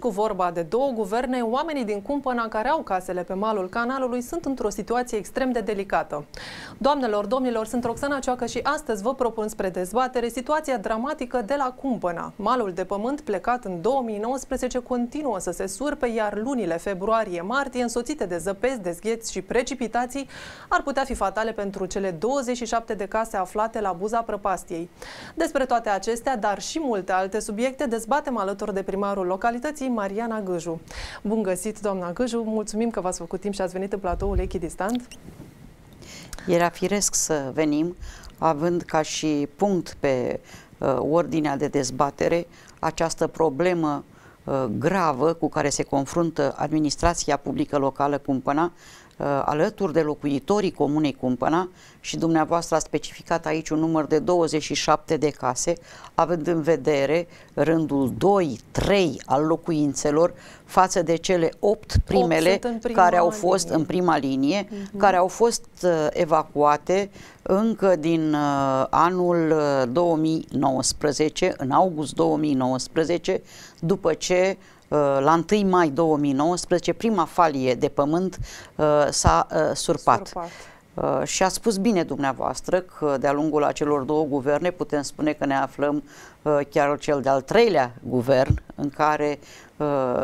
cu vorba de două guverne, oamenii din cumpăna care au casele pe malul canalului sunt într-o situație extrem de delicată. Doamnelor, domnilor, sunt Roxana Cioacă și astăzi vă propun spre dezbatere situația dramatică de la cumpăna. Malul de pământ plecat în 2019 continuă să se surpe, iar lunile februarie-martie, însoțite de zăpezi, dezgheți și precipitații, ar putea fi fatale pentru cele 27 de case aflate la buza prăpastiei. Despre toate acestea, dar și multe alte subiecte, dezbatem alături de primarul localității, Mariana Gâju. Bun găsit, doamna Gâju, mulțumim că v-ați făcut timp și ați venit în platoul Echidistant. Era firesc să venim, având ca și punct pe uh, ordinea de dezbatere această problemă uh, gravă cu care se confruntă administrația publică locală Cumpăna Uh, alături de locuitorii Comunei Cumpăna și dumneavoastră a specificat aici un număr de 27 de case, având în vedere rândul 2-3 al locuințelor față de cele 8 primele 8 mhm. care au fost linie. în prima linie, uh-huh. care au fost evacuate încă din uh, anul 2019, uh, în august 2019, după ce Uh, la 1 mai 2019 prima falie de pământ uh, s-a uh, surpat. surpat. și a spus bine dumneavoastră că de-a lungul acelor două guverne putem spune că ne aflăm chiar cel de-al treilea guvern în care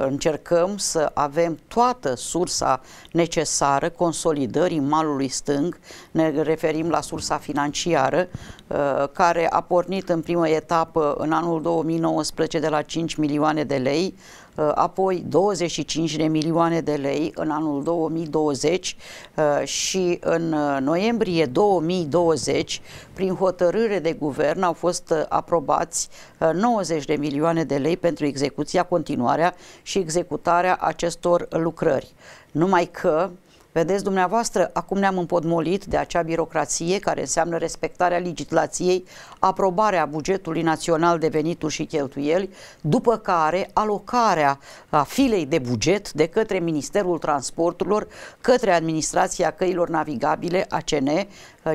încercăm să avem toată sursa necesară consolidării malului stâng ne referim la sursa financiară, uh, care a pornit în primă etapă în anul 2019 de la 5 milioane de lei, uh, apoi 25 de milioane de lei în anul 2020 uh, și în noiembrie 2020, prin hotărâre de guvern, au fost aprobați 90 de milioane de lei pentru execuția, continuarea și executarea acestor lucrări. Numai că Vedeți, dumneavoastră, acum ne-am împodmolit de acea birocrație care înseamnă respectarea legislației, aprobarea bugetului național de venituri și cheltuieli, după care alocarea filei de buget de către Ministerul Transporturilor, către Administrația Căilor Navigabile, ACN, eh,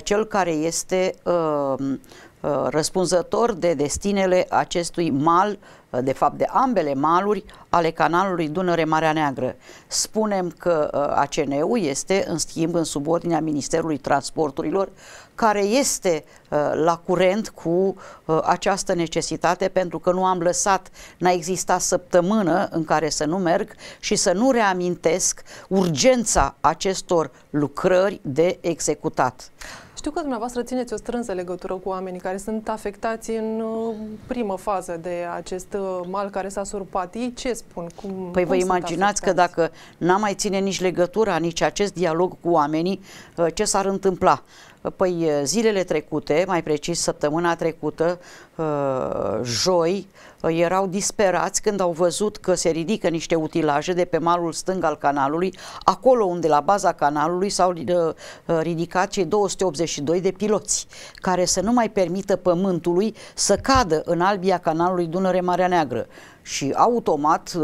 cel care este uh, răspunzător de destinele acestui mal uh, de fapt de ambele maluri ale canalului Dunăre-Marea Neagră. Spunem că uh, ACN-ul este în schimb în subordinea Ministerului Transporturilor care este uh, la curent cu uh, această necesitate pentru că nu am lăsat, n-a existat săptămână în care să nu merg și să nu reamintesc urgența acestor lucrări de executat. Știu că dumneavoastră țineți o strânsă legătură cu oamenii care sunt afectați în uh, primă fază de acest uh, mal care s-a surpat. Ei ce spun? Cum, păi cum vă imaginați afectați? că dacă n-am mai ține nici legătura, nici acest dialog cu oamenii, uh, ce s-ar întâmpla? Păi zilele trecute, mai precis săptămâna trecută, joi, Păi erau disperați când au văzut că se ridică niște utilaje de pe malul stâng al canalului, acolo unde la baza canalului s-au uh, uh, ridicat cei 282 de piloți, care să nu mai permită pământului să cadă în albia canalului Dunăre-Marea Neagră și automat uh,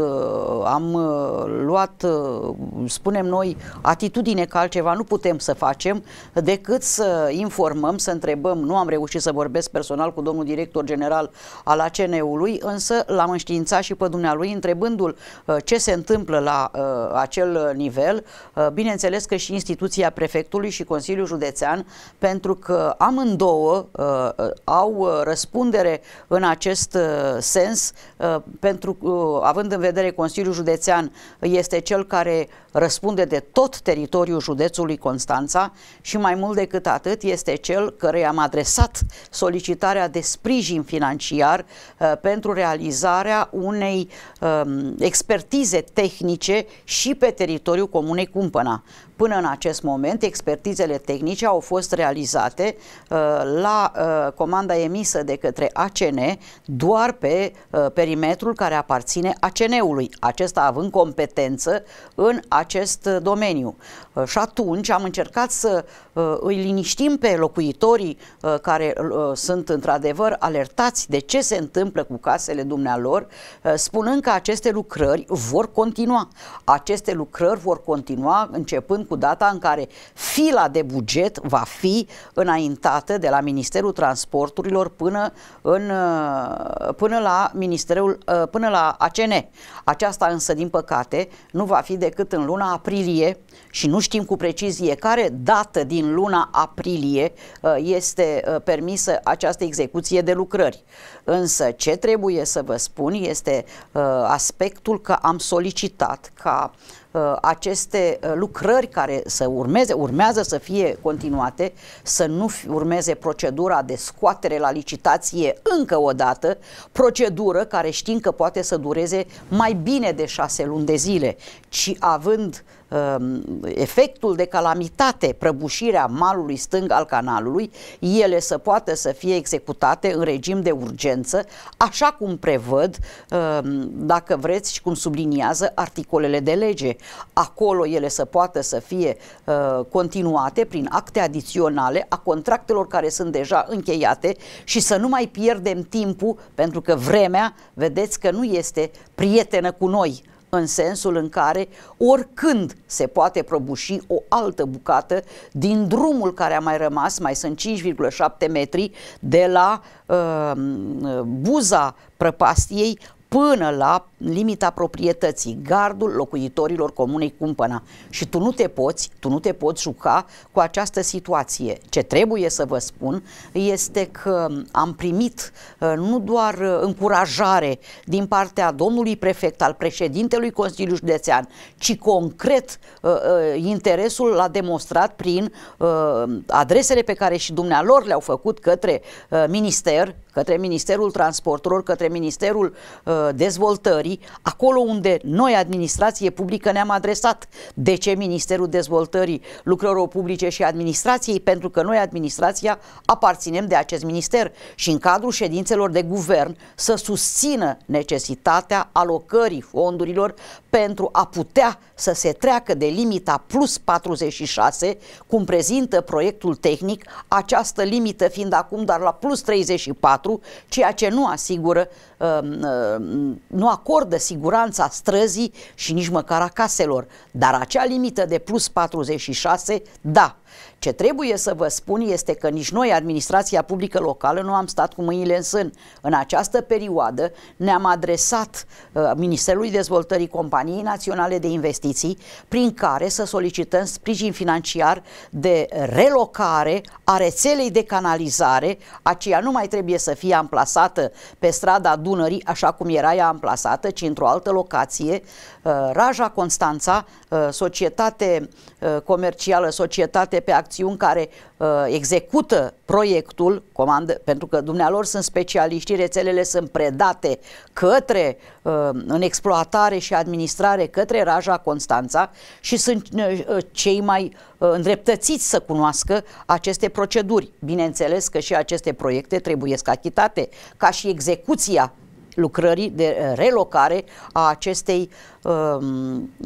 am uh, luat, uh, spunem noi, atitudine că altceva nu putem să facem decât să informăm, să întrebăm. Nu am reușit să vorbesc personal cu domnul director general al ACN-ului, însă l-am înștiințat și pe dumnealui întrebându-l ce se întâmplă la acel nivel. Bineînțeles că și instituția prefectului și Consiliul Județean, pentru că amândouă au răspundere în acest sens pe pentru, uh, având în vedere Consiliul Județean este cel care răspunde de tot teritoriul județului Constanța și mai mult decât atât este cel care am adresat solicitarea de sprijin financiar uh, pentru realizarea unei um, expertize tehnice și pe teritoriul Comunei Cumpăna. Până în acest moment, expertizele tehnice au fost realizate uh, la uh, comanda emisă de către ACN doar pe uh, perimetrul care aparține ACN-ului, acesta având competență în acest domeniu. Uh, și atunci am încercat să uh, Uh, îi liniștim pe locuitorii uh, care uh, sunt într-adevăr alertați de ce se întâmplă cu casele dumnealor, spunând că aceste lucrări vor continua. Aceste lucrări vor continua începând cu data în care fila de buget va fi înaintată de la Ministerul Transporturilor până, în, până la Ministerul până la ACN. Aceasta însă, din păcate, nu va fi decât în luna aprilie și nu știm cu precizie care dată din în luna aprilie uh, este uh, permisă această execuție de lucrări. Însă ce trebuie să vă spun este uh, aspectul că am solicitat ca Uh, aceste uh, lucrări care să urmeze, urmează să fie continuate, să nu urmeze procedura de scoatere la licitație încă o dată, procedură care știm că poate să dureze mai bine de șase luni de zile, ci având um, efectul de calamitate, prăbușirea malului stâng al canalului, ele să poată să fie executate în regim de urgență, așa cum prevăd, um, dacă vreți și cum subliniază articolele de lege acolo ele să poată să fie uh, continuate prin acte adiționale a contractelor care sunt deja încheiate și să nu mai pierdem timpul pentru că vremea, vedeți că nu este prietenă cu noi în sensul în care oricând se poate prăbuși o altă bucată din drumul care a mai rămas, mai sunt 5,7 metri de la uh, uh, buza prăpastiei până la limita proprietății, gardul locuitorilor comunei Cumpăna. Și tu nu te poți, tu nu te poți juca cu această situație. Ce trebuie să vă spun este că am primit uh, nu doar uh, încurajare din partea domnului prefect, al președintelui Consiliului Județean, ci concret uh, interesul l-a demonstrat prin adresele pe care și dumnealor le-au făcut către minister, către Ministerul Transporturilor, către Ministerul Dezvoltării, dezvoltării, acolo unde noi, administrație publică, ne-am adresat. De ce Ministerul Dezvoltării Lucrărilor Publice și Administrației? Pentru că noi, administrația, aparținem de acest minister și în cadrul ședințelor de guvern să susțină necesitatea alocării fondurilor pentru a putea să se treacă de limita plus 46, cum prezintă proiectul tehnic, această limită fiind acum doar la plus 34, ceea ce nu asigură, um, um, nu acordă siguranța străzii și nici măcar a caselor. Dar acea limită de plus 46, da, ce trebuie să vă spun este că nici noi, administrația publică locală, nu am stat cu mâinile în sân. În această perioadă ne-am adresat uh, Ministerului Dezvoltării Companiei Naționale de Investiții, prin care să solicităm sprijin financiar de relocare a rețelei de canalizare, aceea nu mai trebuie să fie amplasată pe strada Dunării, așa cum era ea amplasată, ci într-o altă locație, uh, Raja Constanța, uh, societate uh, comercială, societate pe acțiuni care uh, execută proiectul, comandă, pentru că dumnealor sunt specialiști, rețelele sunt predate către uh, în exploatare și administrare către Raja Constanța și sunt uh, cei mai uh, îndreptățiți să cunoască aceste proceduri. Bineînțeles că și aceste proiecte trebuie achitate, ca și execuția lucrării de uh, relocare a acestei uh,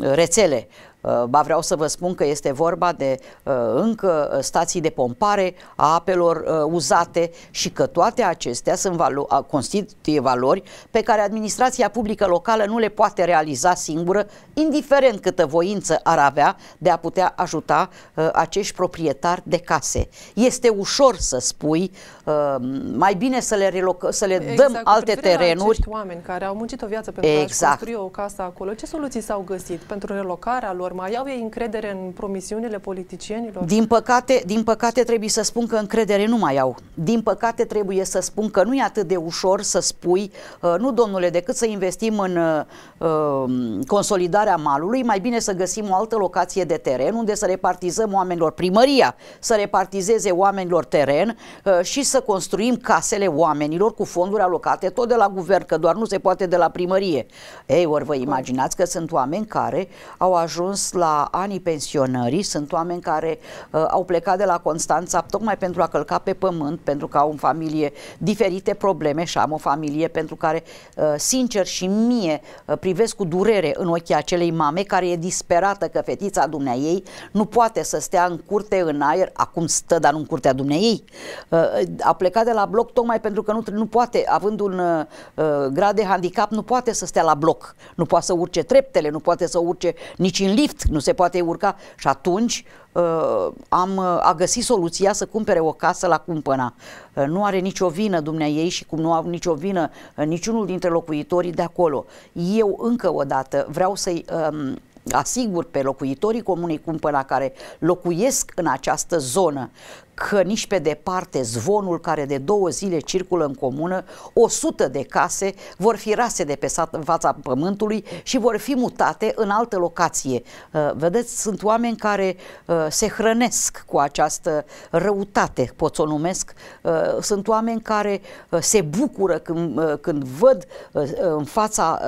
rețele. Uh, ba vreau să vă spun că este vorba de uh, încă uh, stații de pompare a apelor uzate și că toate acestea sunt valo- constituie valori pe care administrația publică locală nu le poate realiza singură, indiferent câtă voință ar avea de a putea ajuta acești proprietari de case. Este ușor să spui, mai bine să le, să le exact, dăm alte terenuri. oameni care au muncit o viață pentru exact. a construi o casă acolo, ce soluții s-au găsit pentru relocarea lor? oamenilor? Mai au ei încredere în promisiunile politicienilor? Din păcate, din păcate trebuie să spun că încredere nu mai au. Din păcate trebuie să spun că nu e atât de ușor să spui, uh, nu domnule, decât să investim în uh, um, consolidarea malului, mai bine să găsim o altă locație de teren unde să repartizăm oamenilor primăria, să repartizeze oamenilor teren uh, și să construim casele oamenilor cu fonduri alocate tot de la guvern, că doar nu se poate de la primărie. Ei, ori vă imaginați că sunt oameni care au ajuns ajuns la anii pensionării, sunt oameni care uh, au plecat de la Constanța tocmai pentru a călca pe pământ, pentru că au în familie diferite probleme și am o familie pentru care, uh, sincer și mie, uh, privesc cu durere în ochii acelei mame care e disperată că fetița dumnea ei nu poate să stea în curte, în aer, acum stă, dar nu în curtea dumnea ei. Uh, a plecat de la bloc tocmai pentru că nu, nu poate, având un uh, uh, grad de handicap, nu poate să stea la bloc, nu poate să urce treptele, nu poate să urce nici în lift, lift, nu se poate urca și atunci uh, am, uh, a găsit soluția să cumpere o casă la cumpăna. Uh, nu are nicio vină dumnea ei și cum nu au nicio vină uh, niciunul dintre locuitorii de acolo. Eu încă o dată vreau să-i uh, asigur pe locuitorii comunei Cumpăna care locuiesc în această zonă că nici pe departe zvonul care de două zile circulă în comună, sută de case vor fi rase de pe sat, în fața pământului și vor fi mutate în altă locație. Uh, vedeți, sunt oameni care uh, se hrănesc cu această răutate, pot să o numesc. Uh, sunt oameni care se bucură când, când văd în fața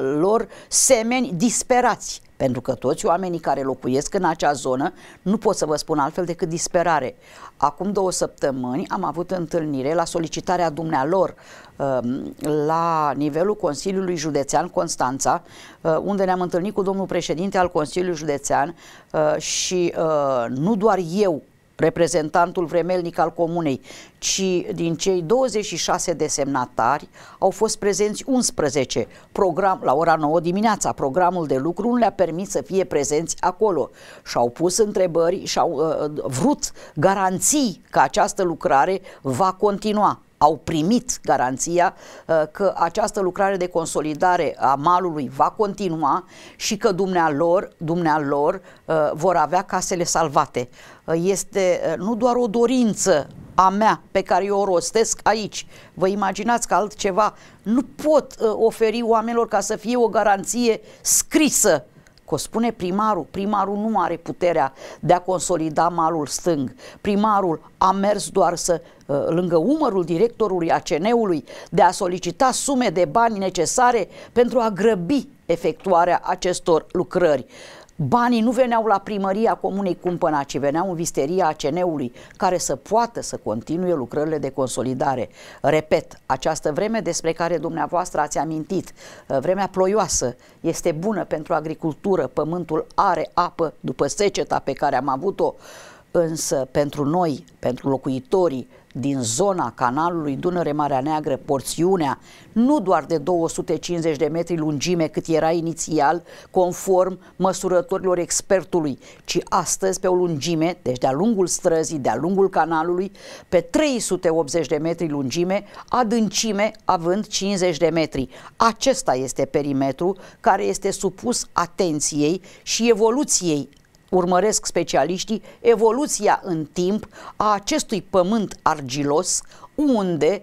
lor semeni disperați pentru că toți oamenii care locuiesc în acea zonă nu pot să vă spun altfel decât disperare. Acum două săptămâni am avut întâlnire la solicitarea dumnealor um, la nivelul Consiliului Județean Constanța, uh, unde ne-am întâlnit cu domnul președinte al Consiliului Județean uh, și uh, nu doar eu reprezentantul vremelnic al comunei, ci din cei 26 de semnatari au fost prezenți 11. Program, la ora 9 dimineața, programul de lucru nu le-a permis să fie prezenți acolo și au pus întrebări și au uh, uh, vrut garanții că această lucrare va continua au primit garanția uh, că această lucrare de consolidare a malului va continua și că dumnealor, dumnealor uh, vor avea casele salvate. Uh, este nu doar o dorință a mea pe care eu o rostesc aici. Vă imaginați că altceva nu pot oferi oamenilor ca să fie o garanție scrisă Că o spune primarul, primarul nu are puterea de a consolida malul stâng. Primarul a mers doar să uh, lângă umărul directorului ACN-ului de a solicita sume de bani necesare pentru a grăbi efectuarea acestor lucrări. Banii nu veneau la primăria Comunei Cumpăna, ci veneau în visteria ACN-ului, care să poată să continue lucrările de consolidare. Repet, această vreme despre care dumneavoastră ați amintit, uh, vremea ploioasă, este bună pentru agricultură, pământul are apă după seceta pe care am avut-o, însă pentru noi, pentru locuitorii din zona canalului Dunăre-Marea Neagră, porțiunea nu doar de 250 de metri lungime cât era inițial, conform măsurătorilor expertului, ci astăzi pe o lungime, deci de-a lungul străzii, de-a lungul canalului, pe 380 de metri lungime, adâncime având 50 de metri. Acesta este perimetru care este supus atenției și evoluției urmăresc specialiștii evoluția în timp a acestui pământ argilos unde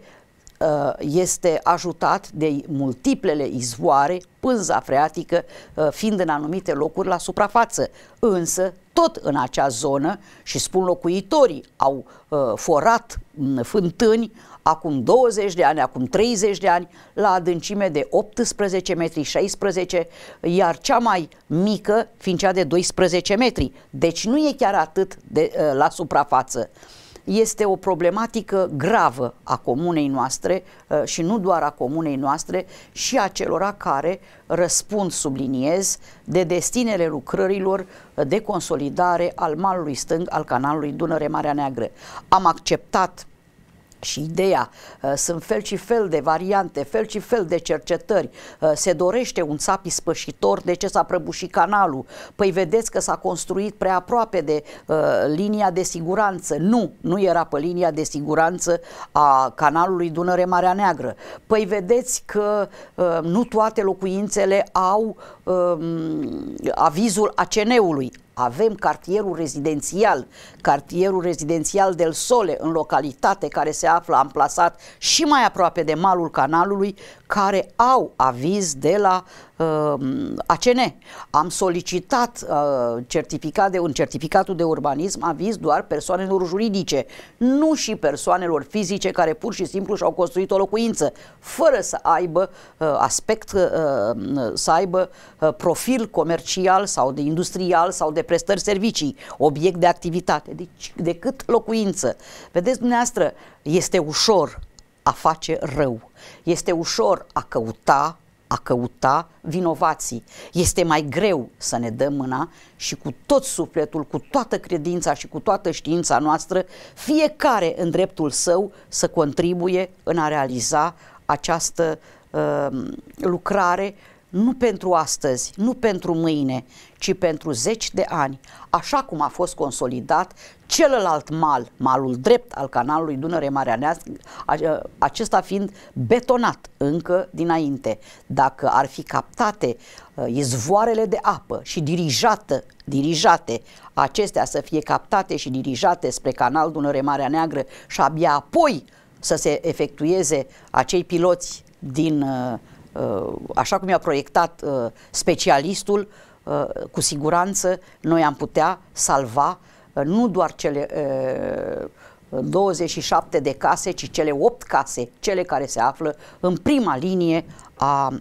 uh, este ajutat de multiplele izvoare, pânza freatică uh, fiind în anumite locuri la suprafață. Însă, tot în acea zonă, și spun locuitorii, au uh, forat fântâni, acum 20 de ani, acum 30 de ani, la adâncime de 18 metri 16, iar cea mai mică fiind cea de 12 metri. Deci nu e chiar atât de, uh, la suprafață. Este o problematică gravă a comunei noastre uh, și nu doar a comunei noastre și a celora care răspund, subliniez, de destinele lucrărilor de consolidare al malului stâng al canalului Dunăre-Marea Neagră. Am acceptat și ideea, uh, sunt fel și fel de variante, fel și fel de cercetări, uh, se dorește un țap ispășitor, de ce s-a prăbușit canalul? Păi vedeți că s-a construit prea aproape de uh, linia de siguranță. Nu, nu era pe linia de siguranță a canalului Dunăre-Marea Neagră. Păi vedeți că uh, nu toate locuințele au uh, avizul ACN-ului avem cartierul rezidențial, cartierul rezidențial del Sole, în localitate care se află amplasat și mai aproape de malul canalului, care au aviz de la Uh, ACN. Am solicitat uh, certificat de, un certificatul de urbanism aviz doar persoanelor juridice, nu și persoanelor fizice care pur și simplu și-au construit o locuință, fără să aibă uh, aspect, să aibă profil comercial sau de industrial sau de prestări servicii, obiect de activitate, deci decât locuință. Vedeți dumneavoastră, este ușor a face rău. Este ușor a căuta a căuta vinovații. Este mai greu să ne dăm mâna și cu tot sufletul, cu toată credința și cu toată știința noastră, fiecare în dreptul său să contribuie în a realiza această uh, lucrare nu pentru astăzi, nu pentru mâine, ci pentru zeci de ani, așa cum a fost consolidat celălalt mal, malul drept al canalului Dunăre Marea Neastră, acesta fiind betonat încă dinainte. Dacă ar fi captate uh, izvoarele de apă și dirijată, dirijate, acestea să fie captate și dirijate spre canal Dunăre Marea Neagră și abia apoi să se efectueze acei piloți din uh, Uh, așa cum i-a proiectat uh, specialistul, uh, cu siguranță noi am putea salva nu doar cele 27 de case, ci cele 8 case, cele care se află în prima linie a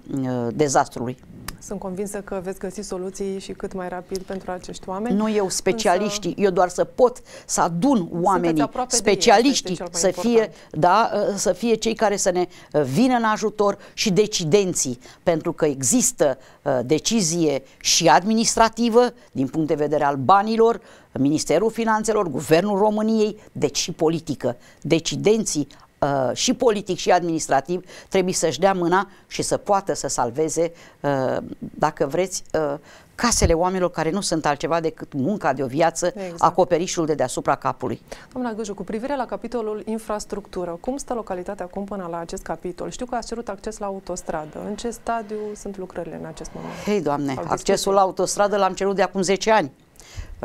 dezastrului. Sunt convinsă că veți găsi soluții și cât mai rapid pentru acești oameni. Nu eu, specialiștii. Însă... Eu doar să pot să adun oamenii, specialiștii, ei, să, fie, da, să fie cei care să ne uh, vină în ajutor și decidenții. Pentru că există uh, decizie și administrativă, din punct de vedere al banilor, Ministerul Finanțelor, Guvernul României, deci și politică. Decidenții uh, și politic și administrativ trebuie să-și dea mâna și să poată să salveze, uh, dacă vreți, uh, casele oamenilor care nu sunt altceva decât munca de o viață, exact. acoperișul de deasupra capului. Doamna Gâju, cu privire la capitolul infrastructură, cum stă localitatea acum până la acest capitol? Știu că a cerut acces la autostradă. În ce stadiu sunt lucrările în acest moment? Hei, Doamne, accesul la autostradă l-am cerut de acum 10 ani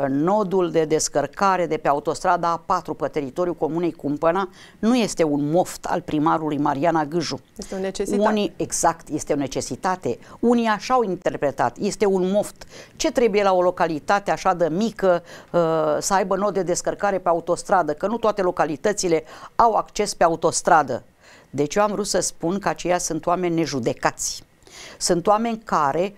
nodul de descărcare de pe autostrada A4 pe teritoriul Comunei Cumpăna nu este un moft al primarului Mariana Gâju. Este o necesitate. Unii, exact, este o necesitate. Unii așa au interpretat. Este un moft. Ce trebuie la o localitate așa de mică uh, să aibă nod de descărcare pe autostradă? Că nu toate localitățile au acces pe autostradă. Deci eu am vrut să spun că aceia sunt oameni nejudecați. Sunt oameni care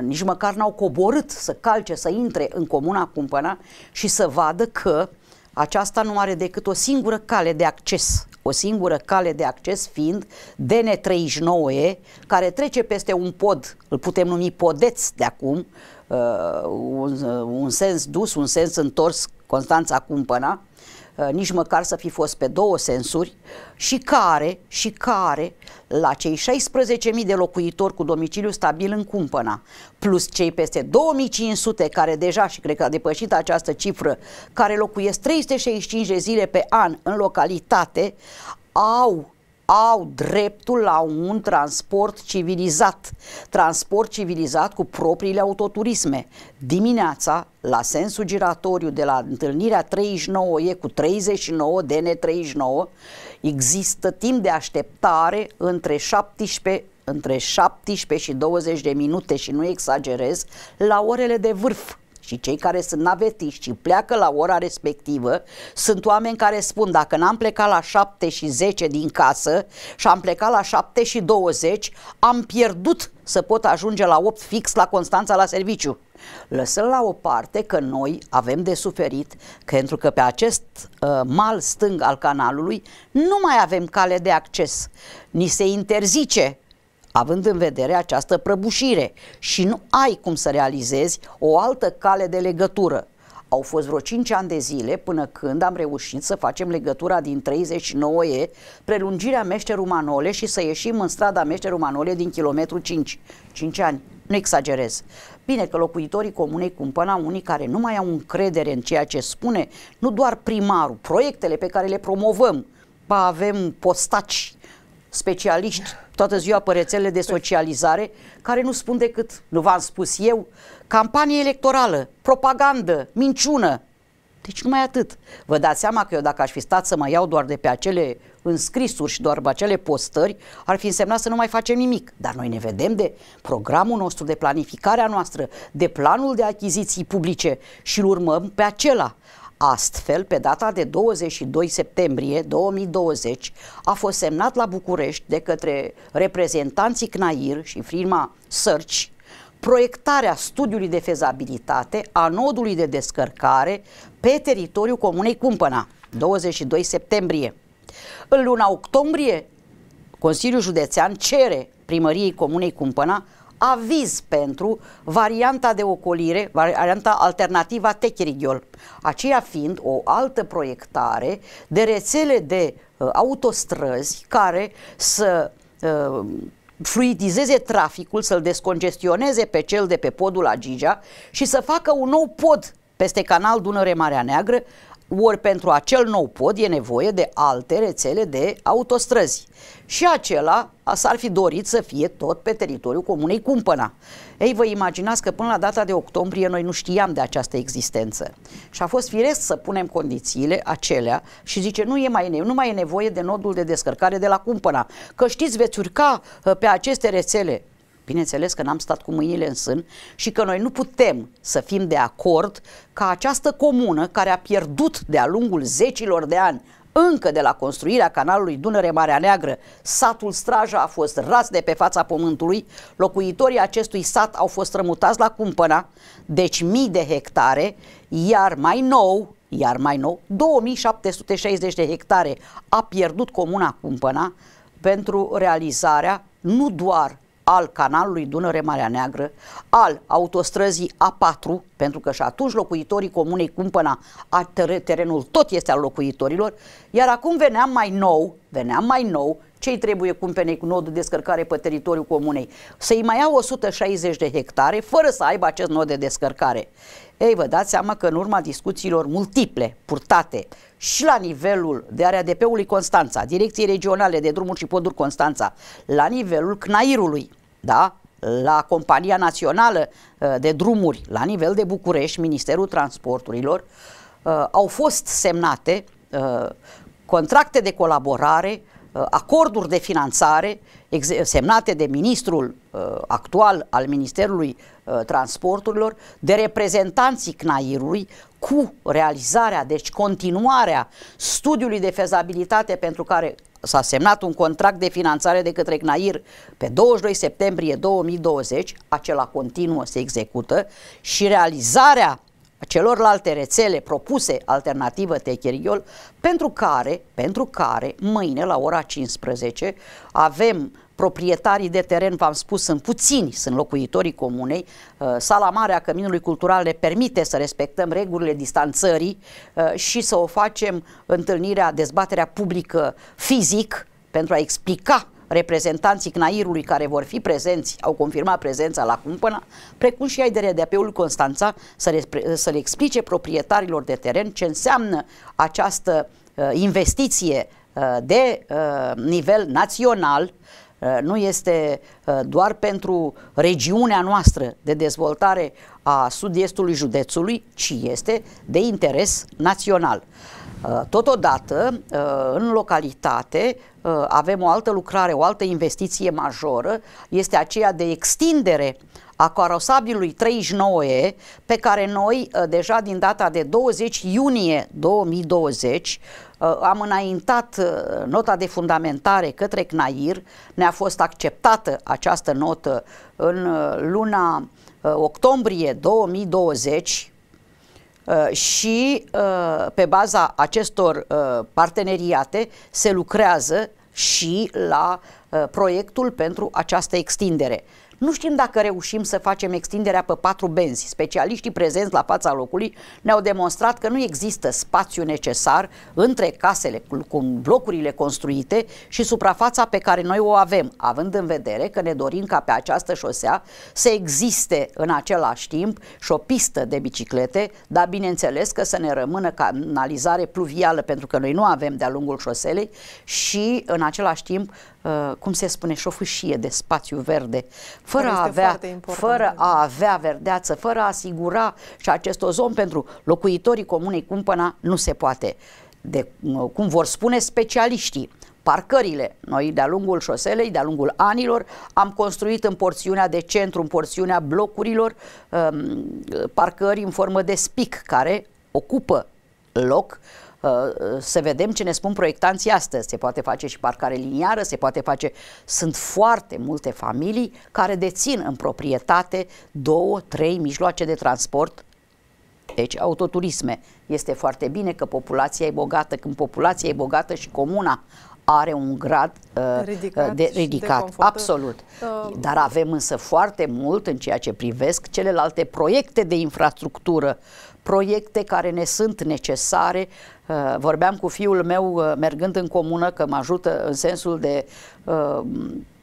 nici măcar n-au coborât să calce, să intre în comuna Cumpăna și să vadă că aceasta nu are decât o singură cale de acces, o singură cale de acces fiind DN39E, care trece peste un pod, îl putem numi podeț de acum, uh, un, un sens dus, un sens întors, Constanța Cumpăna, Uh, nici măcar să fi fost pe două sensuri, și care, și care, la cei 16.000 de locuitori cu domiciliu stabil în Cumpăna, plus cei peste 2500 care deja, și cred că a depășit această cifră, care locuiesc 365 de zile pe an în localitate, au au dreptul la un transport civilizat. Transport civilizat cu propriile autoturisme. Dimineața, la sensul giratoriu de la întâlnirea 39E cu 39, DN39, există timp de așteptare între 17 între 17 și 20 de minute și nu exagerez, la orele de vârf și cei care sunt navetiști și pleacă la ora respectivă sunt oameni care spun dacă n-am plecat la 7 și 10 din casă și am plecat la 7 și 20, am pierdut să pot ajunge la 8 fix la Constanța la serviciu. lăsăm la o parte că noi avem de suferit că, pentru că pe acest uh, mal stâng al canalului nu mai avem cale de acces. Ni se interzice având în vedere această prăbușire și nu ai cum să realizezi o altă cale de legătură. Au fost vreo 5 ani de zile până când am reușit să facem legătura din 39E, prelungirea Meșteru Manole și să ieșim în strada Meșteru Manole din kilometru 5. 5 ani, nu exagerez. Bine că locuitorii comunei cumpăna unii care nu mai au încredere în ceea ce spune, nu doar primarul, proiectele pe care le promovăm, ba avem postaci specialiști toată ziua pe rețelele de socializare care nu spun decât, nu v-am spus eu, campanie electorală, propagandă, minciună. Deci numai atât. Vă dați seama că eu dacă aș fi stat să mă iau doar de pe acele înscrisuri și doar pe acele postări, ar fi însemnat să nu mai facem nimic. Dar noi ne vedem de programul nostru, de planificarea noastră, de planul de achiziții publice și îl urmăm pe acela. Astfel, pe data de 22 septembrie 2020, a fost semnat la București de către reprezentanții CNAIR și firma Search proiectarea studiului de fezabilitate a nodului de descărcare pe teritoriul Comunei Cumpăna, 22 septembrie. În luna octombrie, Consiliul Județean cere primăriei Comunei Cumpăna aviz pentru varianta de ocolire, varianta alternativa Techrigiol, aceea fiind o altă proiectare de rețele de uh, autostrăzi care să uh, fluidizeze traficul, să-l descongestioneze pe cel de pe podul Agigea și să facă un nou pod peste canal Dunăre Marea Neagră, ori pentru acel nou pod e nevoie de alte rețele de autostrăzi. Și acela s-ar fi dorit să fie tot pe teritoriul Comunei Cumpăna. Ei, vă imaginați că până la data de octombrie noi nu știam de această existență. Și a fost firesc să punem condițiile acelea și zice nu, e mai, nu mai e nevoie de nodul de descărcare de la Cumpăna, că știți veți urca uh, pe aceste rețele Bineînțeles că n-am stat cu mâinile în sân și că noi nu putem să fim de acord ca această comună care a pierdut de-a lungul zecilor de ani încă de la construirea canalului Dunăre-Marea Neagră, satul Straja a fost ras de pe fața pământului, locuitorii acestui sat au fost rămutați la cumpăna, deci mii de hectare, iar mai nou, iar mai nou, 2760 de hectare a pierdut comuna Cumpăna pentru realizarea nu doar al canalului Dunăre-Marea Neagră, al autostrăzii A4, pentru că și atunci locuitorii comunei Cumpăna, terenul tot este al locuitorilor, iar acum veneam mai nou, veneam mai nou, ce trebuie cumpene cu nodul de descărcare pe teritoriul comunei? Să-i mai iau 160 de hectare fără să aibă acest nod de descărcare. Ei, vă dați seama că în urma discuțiilor multiple purtate și la nivelul de dp ului Constanța, Direcției Regionale de Drumuri și Poduri Constanța, la nivelul CNAIR-ului, da? la Compania Națională uh, de Drumuri, la nivel de București, Ministerul Transporturilor, uh, au fost semnate uh, contracte de colaborare, acorduri de finanțare semnate de ministrul actual al Ministerului Transporturilor, de reprezentanții CNAIR-ului cu realizarea, deci continuarea studiului de fezabilitate pentru care s-a semnat un contract de finanțare de către CNAIR pe 22 septembrie 2020, acela continuă, se execută și realizarea celorlalte rețele propuse alternativă Techeriol, pentru care, pentru care mâine la ora 15 avem proprietarii de teren, v-am spus, sunt puțini, sunt locuitorii comunei. Uh, Sala mare a Căminului Cultural ne permite să respectăm regulile distanțării uh, și să o facem întâlnirea, dezbaterea publică fizic pentru a explica reprezentanții CNAIR-ului care vor fi prezenți, au confirmat prezența la cumpăna, precum și ai de RDP-ul Constanța să le, să le explice proprietarilor de teren ce înseamnă această uh, investiție uh, de uh, nivel național uh, Uh, nu este uh, doar pentru regiunea noastră de dezvoltare a sud-estului județului, ci este de interes național. Uh, totodată, în localitate, avem o altă lucrare, o altă investiție majoră, este aceea de extindere a carosabilului 39E, pe care noi deja din data de 20 iunie 2020 Uh, am înaintat uh, nota de fundamentare către CNAIR, ne-a fost acceptată această notă în uh, luna octombrie 2020 și pe baza acestor parteneriate se lucrează și la proiectul pentru această extindere. Nu știm dacă reușim să facem extinderea pe patru benzi. Specialiștii prezenți la fața locului ne-au demonstrat că nu există spațiu necesar între casele cu blocurile construite și suprafața pe care noi o avem, având în vedere că ne dorim ca pe această șosea să existe în același timp și o pistă de biciclete, dar bineînțeles că să ne rămână canalizare pluvială pentru că noi nu avem de-a lungul șoselei și în același timp Uh, cum se spune, și o fâșie de spațiu verde, fără a, avea, fără a avea verdeață, fără a asigura și acest ozon pentru locuitorii comunei Cumpăna nu se poate. De, uh, cum vor spune specialiștii, parcările. Noi de-a lungul șoselei, de-a lungul anilor, am construit în porțiunea de centru, în porțiunea blocurilor, um, parcări în formă de spic care ocupă loc uh, Uh, uh, să vedem ce ne spun proiectanții astăzi. Se poate face și parcare liniară, se poate face... Sunt foarte multe familii care dețin în proprietate două, trei mijloace de transport deci autoturisme. Este foarte bine că populația e bogată. Când populația e bogată și comuna are un grad uh, ridicat, de, ridicat de absolut. Uh, Dar avem însă foarte mult în ceea ce privesc celelalte proiecte de infrastructură, proiecte care ne sunt necesare. Uh, vorbeam cu fiul meu uh, mergând în comună că mă ajută în sensul de uh,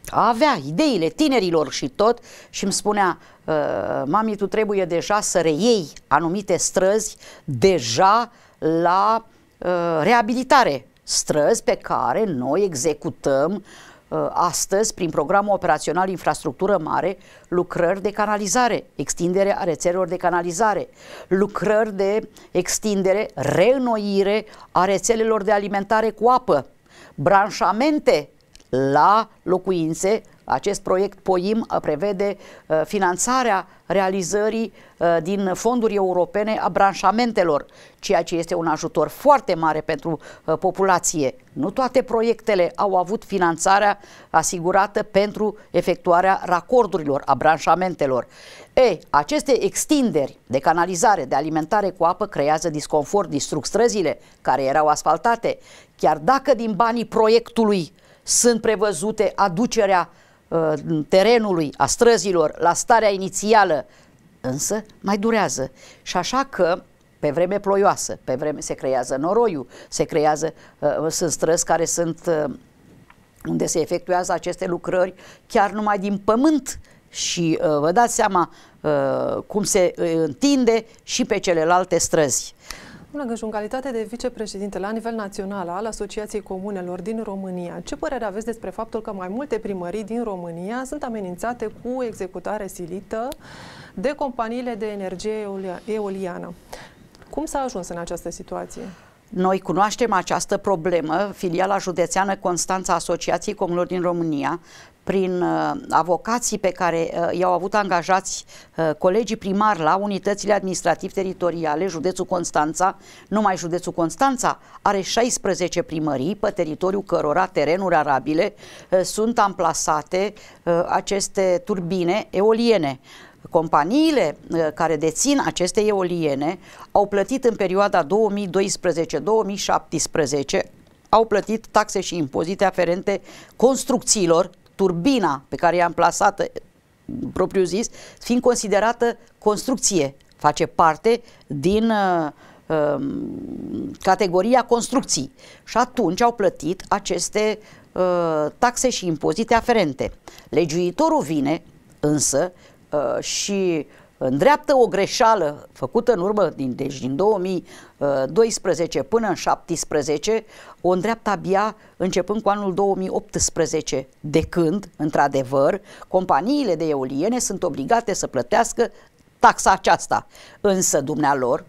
a avea ideile tinerilor și tot și îmi spunea, uh, mami, tu trebuie deja să reiei anumite străzi deja la uh, reabilitare străzi pe care noi executăm uh, astăzi, prin programul operațional Infrastructură Mare, lucrări de canalizare, extindere a rețelelor de canalizare, lucrări de extindere, reînnoire a rețelelor de alimentare cu apă, branșamente la locuințe acest proiect POIM prevede uh, finanțarea realizării uh, din fonduri europene a branșamentelor, ceea ce este un ajutor foarte mare pentru uh, populație. Nu toate proiectele au avut finanțarea asigurată pentru efectuarea racordurilor, a branșamentelor. E, aceste extinderi de canalizare, de alimentare cu apă creează disconfort, distrug străzile care erau asfaltate, chiar dacă din banii proiectului sunt prevăzute aducerea uh, Uh, terenului, a străzilor, la starea inițială, însă mai durează. Și așa că pe vreme ploioasă, pe vreme se creează noroiul, se creează, uh, sunt străzi care sunt uh, unde se efectuează aceste lucrări chiar numai din pământ și uh, vă dați seama uh, cum se uh, întinde și pe celelalte străzi. Bună, Gășu, în calitate de vicepreședinte la nivel național al Asociației Comunelor din România, ce părere aveți despre faptul că mai multe primării din România sunt amenințate cu executare silită de companiile de energie eoliană? Cum s-a ajuns în această situație? Noi cunoaștem această problemă. Filiala județeană Constanța Asociației Comunilor din România prin uh, avocații pe care uh, i-au avut angajați uh, colegii primari la unitățile administrativ-teritoriale, județul Constanța, numai județul Constanța are 16 primării pe teritoriul cărora terenuri arabile sunt amplasate aceste turbine eoliene. Companiile care dețin aceste eoliene au plătit în perioada 2012-2017 au plătit taxe și impozite aferente construcțiilor turbina pe care i-a amplasată, eh, propriu zis, fiind considerată construcție, face parte din uh, uh, categoria construcții. Și atunci au plătit aceste uh, taxe și impozite aferente. Legiuitorul vine însă și îndreaptă o greșeală făcută în urmă, din, deci din 2012 uh, până în 2017. o îndreaptă abia începând cu anul 2018, de când, într-adevăr, companiile de eoliene sunt obligate să plătească taxa aceasta. Însă dumnealor,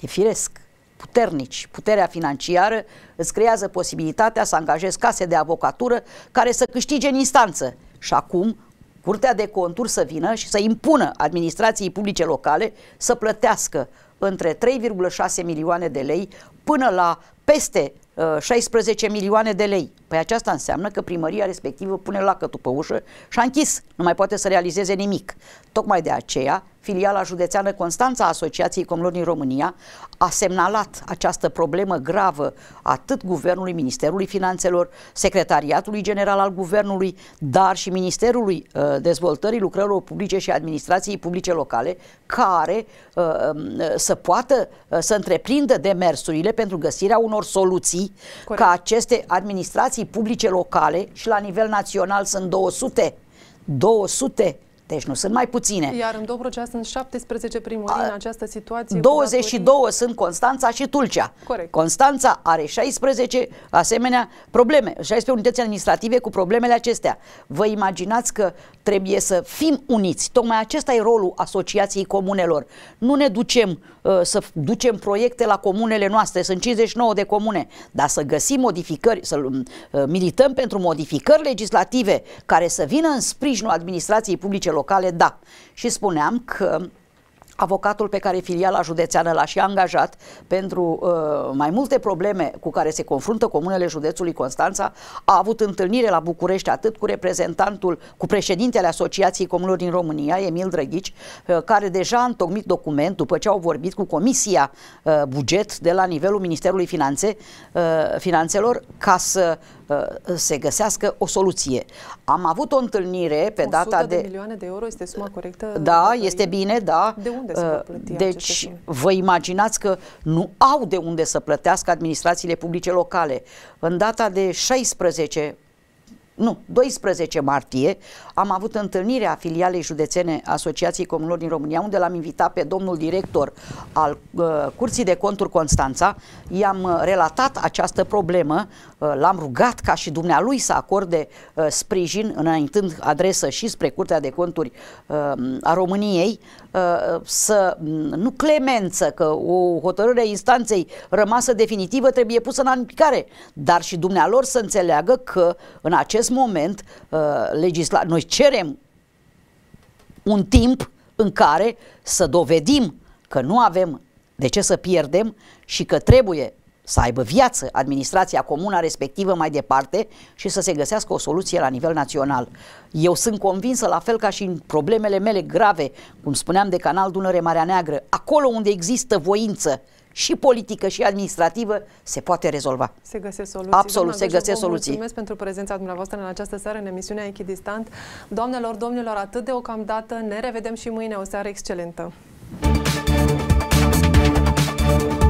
e firesc, puternici, puterea financiară îți creează posibilitatea să angajezi case de avocatură care să câștige în instanță. Și acum Curtea de Conturi să vină și să impună administrației publice locale să plătească între 3,6 milioane de lei până la peste 16 uh, milioane de lei. Păi aceasta înseamnă că primăria respectivă pune lacătul pe ușă și a închis. Nu mai poate să realizeze nimic. Tocmai de aceea filiala județeană Constanța a Asociației Comunilor din România, a semnalat această problemă gravă atât Guvernului, Ministerului Finanțelor, Secretariatului General al Guvernului, dar și Ministerului uh, Dezvoltării Lucrărilor Publice și Administrației Publice Locale, care uh, um, uh, să poată să întreprindă demersurile pentru găsirea unor soluții Corect. ca aceste administrații publice locale și la nivel național sunt 200 200 deci nu sunt mai puține. Iar în Dobrogea sunt 17 primării în această situație. 22 sunt Constanța și Tulcea. Corect. Constanța are 16 asemenea probleme, 16 unități administrative cu problemele acestea. Vă imaginați că trebuie să fim uniți. Tocmai acesta e rolul Asociației Comunelor. Nu ne ducem Uh, să ducem proiecte la comunele noastre, sunt 59 de comune, dar să găsim modificări, să uh, milităm pentru modificări legislative care să vină în sprijinul administrației publice locale, da. Și spuneam că avocatul pe care filiala județeană l-a și angajat pentru uh, mai multe probleme cu care se confruntă comunele județului Constanța, a avut întâlnire la București atât cu reprezentantul, cu președintele Asociației Comunilor din România, Emil Drăghici, uh, care deja a întocmit document după ce au vorbit cu Comisia uh, Buget de la nivelul Ministerului Finanțe, uh, Finanțelor ca să Uh, se găsească o soluție. Am avut o întâlnire pe data de... de milioane de euro este suma corectă? Da, este bine, da. De unde să plătească? Uh, deci vă imaginați că nu au de unde să plătească administrațiile publice locale. În data de 16 nu, 12 martie am avut întâlnirea filialei județene Asociației Comunilor din România, unde l-am invitat pe domnul director al uh, Curții de Conturi Constanța. I-am uh, relatat această problemă, uh, l-am rugat ca și dumnealui să acorde uh, sprijin, înaintând adresă și spre Curtea de Conturi uh, a României, uh, să mm, nu clemență, că o hotărâre a instanței rămasă definitivă trebuie pusă în aplicare, dar și dumnealor să înțeleagă că în acest moment uh, legisla- noi cerem un timp în care să dovedim că nu avem de ce să pierdem și că trebuie să aibă viață administrația comună respectivă mai departe și să se găsească o soluție la nivel național. Eu sunt convinsă, la fel ca și în problemele mele grave, cum spuneam de Canal Dunăre Marea Neagră, acolo unde există voință, și politică și administrativă se poate rezolva. Se găsesc soluții. Absolut, Doamna, se deci, găsesc soluții. Mulțumesc pentru prezența dumneavoastră în această seară în emisiunea Echidistant. Doamnelor, domnilor, atât ocamdată. Ne revedem și mâine. O seară excelentă. Thank you